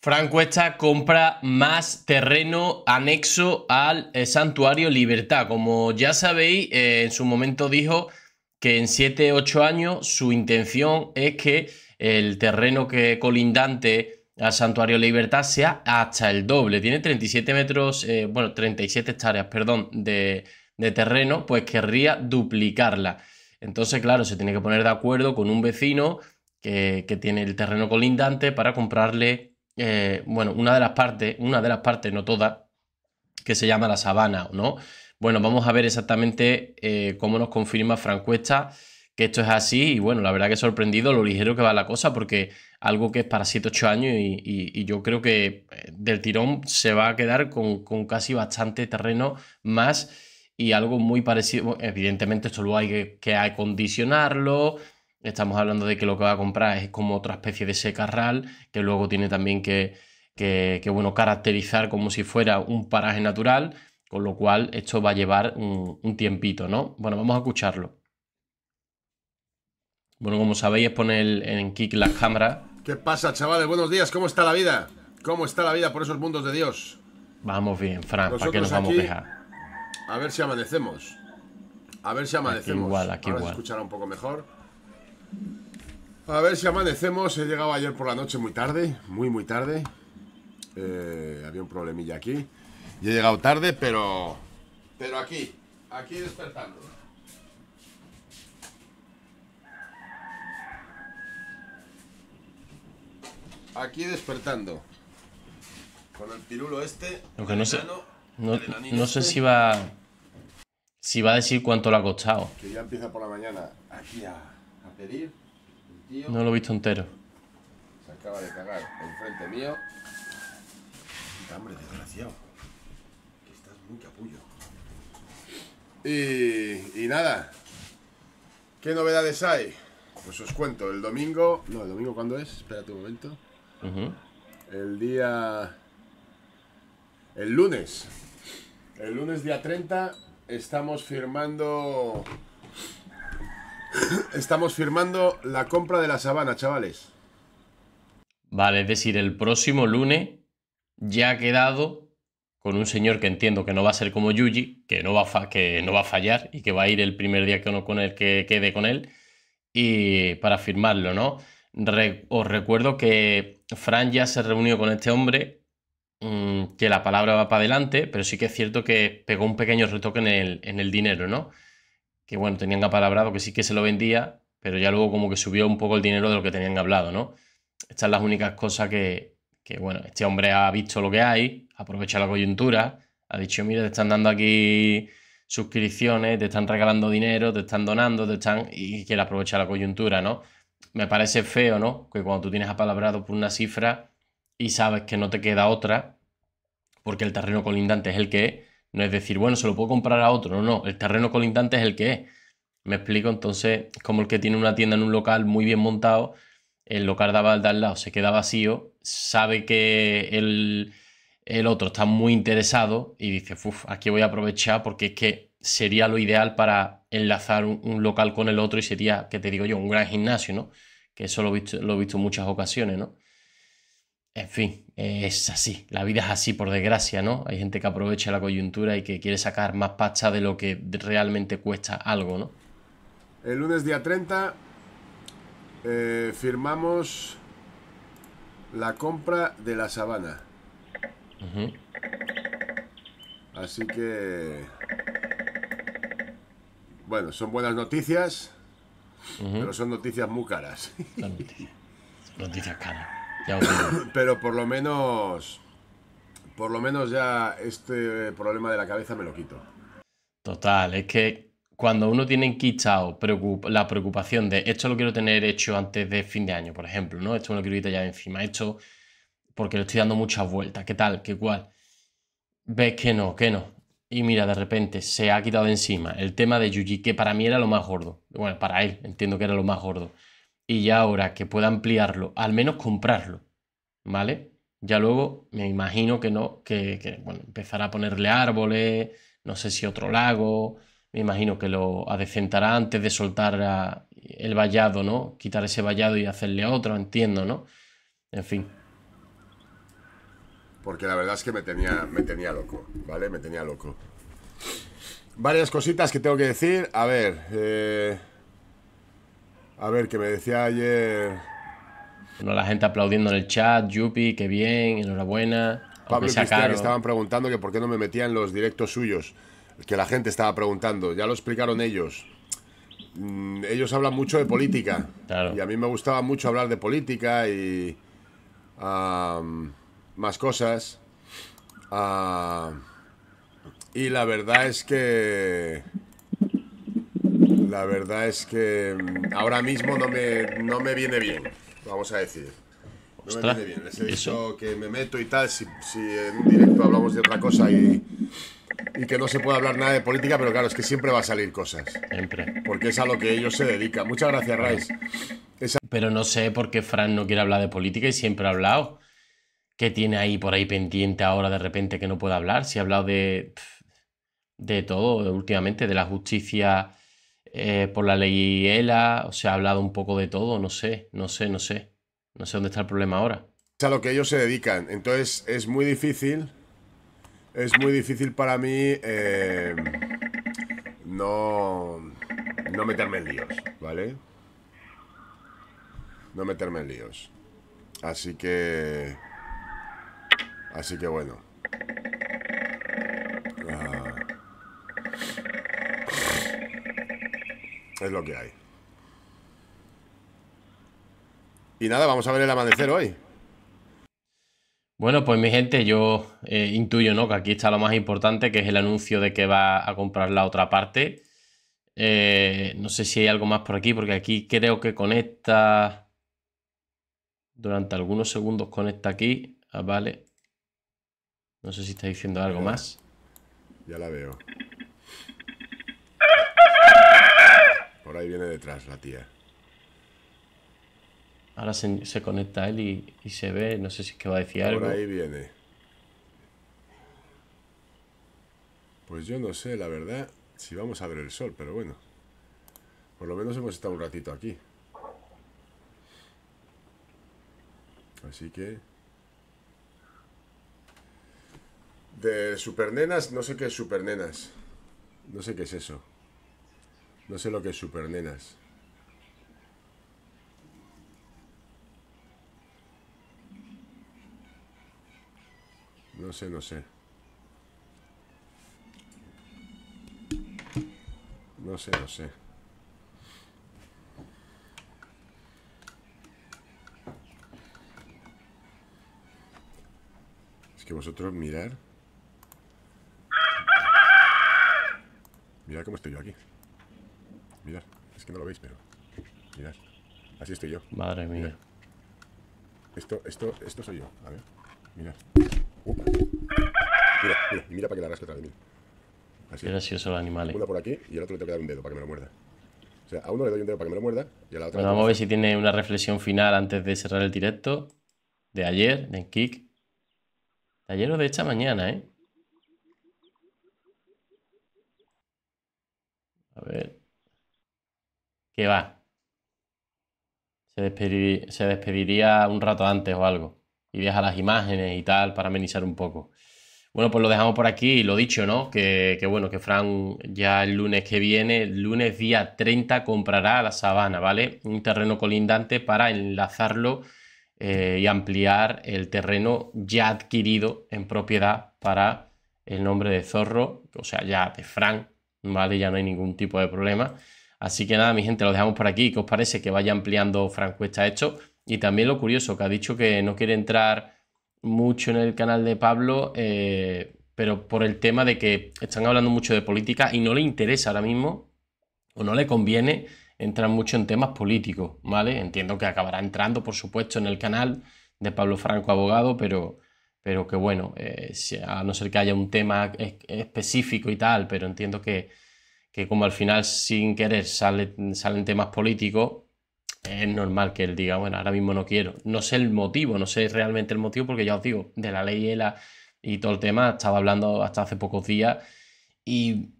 Fran Cuesta compra más terreno anexo al eh, Santuario Libertad. Como ya sabéis, eh, en su momento dijo que en 7-8 años su intención es que el terreno que colindante al Santuario Libertad sea hasta el doble. Tiene 37 metros, eh, bueno, 37 hectáreas, perdón, de, de terreno, pues querría duplicarla. Entonces, claro, se tiene que poner de acuerdo con un vecino que, que tiene el terreno colindante para comprarle eh, bueno, una de las partes, una de las partes, no todas, que se llama la sabana, ¿no? Bueno, vamos a ver exactamente eh, cómo nos confirma Francuesta que esto es así y bueno, la verdad que he sorprendido lo ligero que va la cosa porque algo que es para 7-8 años y, yo creo que eh, del tirón se va a quedar con, casi bastante terreno más y algo muy parecido, evidentemente esto lo hay que, que acondicionarlo, Estamos hablando de que lo que va a comprar es como otra especie de secarral, que luego tiene también que, bueno, caracterizar como si fuera un paraje natural, con lo cual esto va a llevar un, tiempito, ¿no? Bueno, vamos a escucharlo. Bueno, como sabéis, es poner en kick las cámaras. ¿Qué pasa, chavales? Buenos días, ¿cómo está la vida? ¿Cómo está la vida por esos mundos de Dios? Vamos bien, Fran, ¿para qué nos vamos a quejar? A ver si amanecemos. A ver si amanecemos. Aquí igual, aquí igual. un poco mejor. A ver si amanecemos. He llegado ayer por la noche muy tarde, muy, muy tarde. Eh, había un problemilla aquí. he llegado tarde, pero. Pero aquí, aquí despertando. Aquí despertando. Con el pirulo este. Aunque no sé. No, este. sé si va. Si va a decir cuánto lo ha costado. Que ya empieza por la mañana. Aquí a pedir. no lo he visto entero. Se acaba de cagar enfrente mío. Hambre, desgraciado. Que estás muy capullo. Y, y nada. ¿Qué novedades hay? Pues os cuento, el domingo. No, el domingo cuándo es? Espérate un momento. El día. El lunes. El lunes día 30 estamos firmando Estamos firmando la compra de la sabana, chavales. Vale, es decir, el próximo lunes ya ha quedado con un señor que entiendo que no va a ser como Yuji, que no va a, que no va a fallar y que va a ir el primer día que uno con que quede con él y para firmarlo, ¿no? os recuerdo que Fran ya se reunió con este hombre, mm, que la palabra va para adelante, pero sí que es cierto que pegó un pequeño retoque en en el dinero, ¿no? que bueno, tenían apalabrado que sí que se lo vendía, pero ya luego como que subió un poco el dinero de lo que tenían hablado, ¿no? Estas son las únicas cosas que, que bueno, este hombre ha visto lo que hay, aprovecha la coyuntura, ha dicho, mira, te están dando aquí suscripciones, te están regalando dinero, te están donando, te están... y quiere aprovechar la coyuntura, ¿no? Me parece feo, ¿no? Que cuando tú tienes apalabrado por una cifra y sabes que no te queda otra, porque el terreno colindante es el que es, no es decir, bueno, se lo puedo comprar a otro. No, no, el terreno colindante es el que es. Me explico, entonces, como el que tiene una tienda en un local muy bien montado, el local de al lado se queda vacío, sabe que el, otro está muy interesado y dice, uff, aquí voy a aprovechar porque es que sería lo ideal para enlazar un, local con el otro y sería, que te digo yo, un gran gimnasio, ¿no? Que eso lo he visto, lo he visto en muchas ocasiones, ¿no? En fin, es así, la vida es así por desgracia, ¿no? Hay gente que aprovecha la coyuntura y que quiere sacar más pasta de lo que realmente cuesta algo, ¿no? El lunes día 30 eh, firmamos la compra de la sabana. Así que... Bueno, son buenas noticias, pero son noticias muy caras. noticias caras. Pero por lo menos, por lo menos ya este problema de la cabeza me lo quito. Total, es que cuando uno tiene quitado la preocupación de esto lo quiero tener hecho antes de fin de año, por ejemplo, ¿no? Esto me lo quiero quitar ya encima, esto porque le estoy dando muchas vueltas, ¿qué tal? ¿Qué cual? Ves que no, que no. Y mira, de repente se ha quitado encima el tema de Yuji, que para mí era lo más gordo. Bueno, para él, entiendo que era lo más gordo y ya ahora que pueda ampliarlo, al menos comprarlo, ¿vale? Ya luego me imagino que no, que, bueno, empezará a ponerle árboles, no sé si otro lago, me imagino que lo adecentará antes de soltar el vallado, ¿no? Quitar ese vallado y hacerle otro, entiendo, ¿no? En fin. Porque la verdad es que me tenía, me tenía loco, ¿vale? Me tenía loco. Varias cositas que tengo que decir. A ver, eh, a ver, que me decía ayer. Bueno, la gente aplaudiendo en el chat, Yupi, qué bien, enhorabuena. Pablo y estaban preguntando que por qué no me metía en los directos suyos, que la gente estaba preguntando, ya lo explicaron ellos. Mm, ellos hablan mucho de política y a mí me gustaba mucho hablar de política y más cosas. Ah, y la verdad es que la verdad es que mm, ahora mismo no me, no me viene bien, vamos a decir. No me viene bien. Les he dicho que me meto y tal, si, en un directo hablamos de otra cosa y, y que no se puede hablar nada de política, pero claro, es que siempre va a salir cosas. Siempre. Porque es a lo que ellos se dedican. Muchas gracias, Raiz. Pero no sé por qué Fran no quiere hablar de política y siempre ha hablado. ¿Qué tiene ahí por ahí pendiente ahora de repente que no puede hablar? Si ha hablado de de todo últimamente, de la justicia eh, por la ley ELA, o sea, ha hablado un poco de todo, no sé, no sé, no sé. No sé dónde está el problema ahora. Es a lo que ellos se dedican. Entonces es muy difícil, es muy difícil para mí eh, no, no meterme en líos, ¿vale? No meterme en líos. Así que... Así que bueno. Es lo que hay. Y nada, vamos a ver el amanecer hoy. Bueno, pues mi gente, yo eh, intuyo ¿no? que aquí está lo más importante, que es el anuncio de que va a comprar la otra parte. Eh, no sé si hay algo más por aquí, porque aquí creo que conecta... Durante algunos segundos conecta aquí. Ah, vale. No sé si está diciendo algo más. Ya la veo. detrás la tía. Ahora se, conecta él y, se ve, no sé si es que va a decir algo. Por ahí viene. Pues yo no sé, la verdad, si vamos a ver el sol, pero bueno. Por lo menos hemos estado un ratito aquí. Así que... De supernenas, no sé qué es supernenas. No sé qué es eso. No sé lo que es nenas. No sé, no sé. No sé, no sé. Es que vosotros mirar. Mira cómo estoy yo aquí mirad. Es que no lo veis, pero... Mirad. Así estoy yo. Madre mía. Esto, esto, esto soy yo. A ver. Mirad. Uh. Mira, mira, mira para que la rasque otra vez. Mira. Así. gracioso el animal. Eh. Una por aquí y el otro le tengo que dar un dedo para que me lo muerda. O sea, a uno le doy un dedo para que me lo muerda y a la Bueno, vamos a ver si tiene una reflexión final antes de cerrar el directo de ayer, de kick De ayer o de esta mañana, ¿eh? A ver que va. Se, despediría, un rato antes o algo. Y deja las imágenes y tal para amenizar un poco. Bueno, pues lo dejamos por aquí. Lo dicho, ¿no? Que, bueno, que Fran ya el lunes que viene, lunes día 30, comprará la sabana, ¿vale? Un terreno colindante para enlazarlo eh, y ampliar el terreno ya adquirido en propiedad para el nombre de Zorro, o sea, ya de Fran, ¿vale? Ya no hay ningún tipo de problema. Así que nada, mi gente, lo dejamos por aquí. ¿Qué os parece que vaya ampliando Franco esta hecho Y también lo curioso, que ha dicho que no quiere entrar mucho en el canal de Pablo, eh, pero por el tema de que están hablando mucho de política y no le interesa ahora mismo, o no le conviene entrar mucho en temas políticos, ¿vale? Entiendo que acabará entrando, por supuesto, en el canal de Pablo Franco Abogado, pero, pero que bueno, eh, a no ser que haya un tema específico y tal, pero entiendo que que como al final sin querer salen temas políticos, es normal que él diga, bueno, ahora mismo no quiero. No sé el motivo, no sé realmente el motivo, porque ya os digo, de la ley ELA y todo el tema, estaba hablando hasta hace pocos días, y,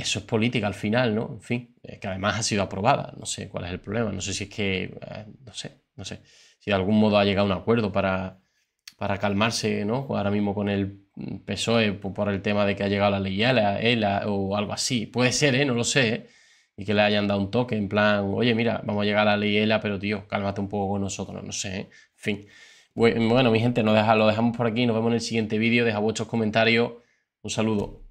eso es política al final, ¿no? En fin, que además ha sido aprobada, no sé cuál es el problema, no sé si es que, eh, no sé, no sé, si de algún modo ha llegado a un acuerdo para, para calmarse, ¿no? Ahora mismo con el PSOE por el tema de que ha llegado la ley ELA, e, o algo así. Puede ser, ¿eh? No lo sé. ¿eh? Y que le hayan dado un toque en plan, oye, mira, vamos a llegar a la ley ELA, pero tío, cálmate un poco con nosotros, no sé. ¿eh? En fin. Bueno, mi gente, nos deja, lo dejamos por aquí. Nos vemos en el siguiente vídeo. Deja vuestros comentarios. Un saludo.